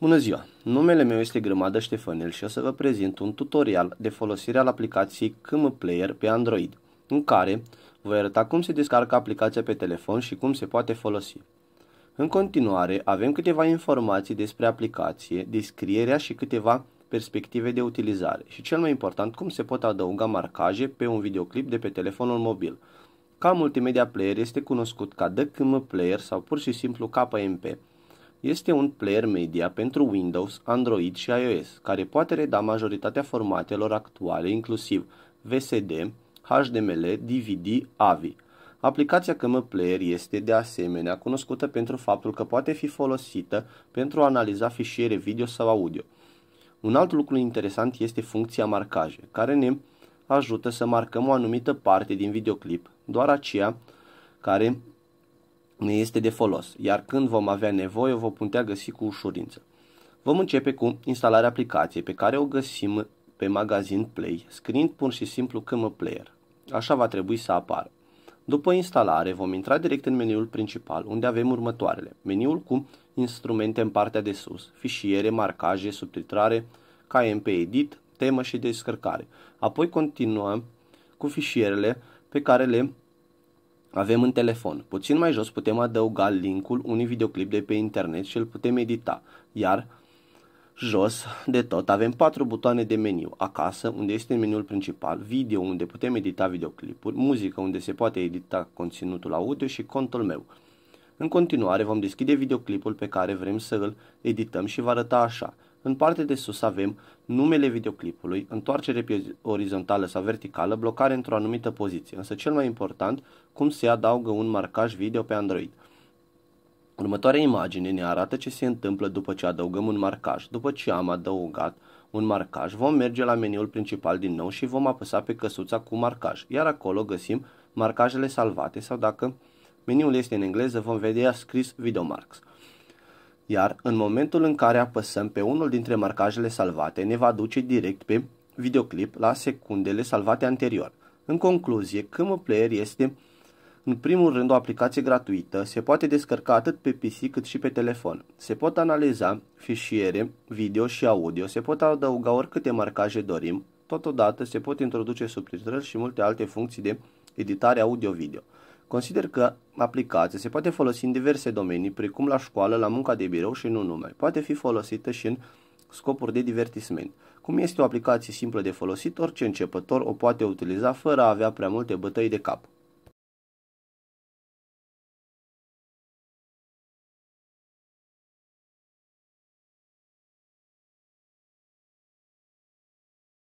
Bună ziua! Numele meu este Grămadă Ștefănel și o să vă prezint un tutorial de folosire al aplicației KM Player pe Android, în care voi arăta cum se descarcă aplicația pe telefon și cum se poate folosi. În continuare, avem câteva informații despre aplicație, descrierea și câteva perspective de utilizare și cel mai important, cum se pot adăuga marcaje pe un videoclip de pe telefonul mobil. Ca multimedia player este cunoscut ca DKM Player sau pur și simplu KMP este un player media pentru Windows, Android și iOS, care poate reda majoritatea formatelor actuale, inclusiv VSD, HDML, DVD, AVI. Aplicația KM Player este de asemenea cunoscută pentru faptul că poate fi folosită pentru a analiza fișiere video sau audio. Un alt lucru interesant este funcția marcaje, care ne ajută să marcăm o anumită parte din videoclip, doar aceea care ne este de folos, iar când vom avea nevoie o vom putea găsi cu ușurință. Vom începe cu instalarea aplicației pe care o găsim pe magazin Play, scriind pur și simplu cămă player. Așa va trebui să apară. După instalare vom intra direct în meniul principal, unde avem următoarele. Meniul cu instrumente în partea de sus, fișiere, marcaje, subtitrare, KMP Edit, temă și descărcare. Apoi continuăm cu fișierele pe care le avem în telefon. Puțin mai jos putem adăuga linkul unui videoclip de pe internet și îl putem edita, iar jos de tot avem patru butoane de meniu. Acasă, unde este meniul principal, video unde putem edita videoclipuri, muzică unde se poate edita conținutul audio și contul meu. În continuare vom deschide videoclipul pe care vrem să îl edităm și va arăta așa – în partea de sus avem numele videoclipului, întoarcere pe orizontală sau verticală, blocare într-o anumită poziție, însă cel mai important, cum se adaugă un marcaj video pe Android. Următoarea imagine ne arată ce se întâmplă după ce adăugăm un marcaj. După ce am adăugat un marcaj, vom merge la meniul principal din nou și vom apăsa pe căsuța cu marcaj, iar acolo găsim marcajele salvate sau dacă meniul este în engleză vom vedea scris Videomarks iar în momentul în care apăsăm pe unul dintre marcajele salvate, ne va duce direct pe videoclip la secundele salvate anterior. În concluzie, Camo Player este în primul rând o aplicație gratuită, se poate descărca atât pe PC cât și pe telefon. Se pot analiza fișiere, video și audio, se pot adăuga oricâte marcaje dorim, totodată se pot introduce subtitrări și multe alte funcții de editare audio-video. Consider că aplicația se poate folosi în diverse domenii, precum la școală, la munca de birou și nu numai. Poate fi folosită și în scopuri de divertisment. Cum este o aplicație simplă de folosit, orice începător o poate utiliza fără a avea prea multe bătăi de cap.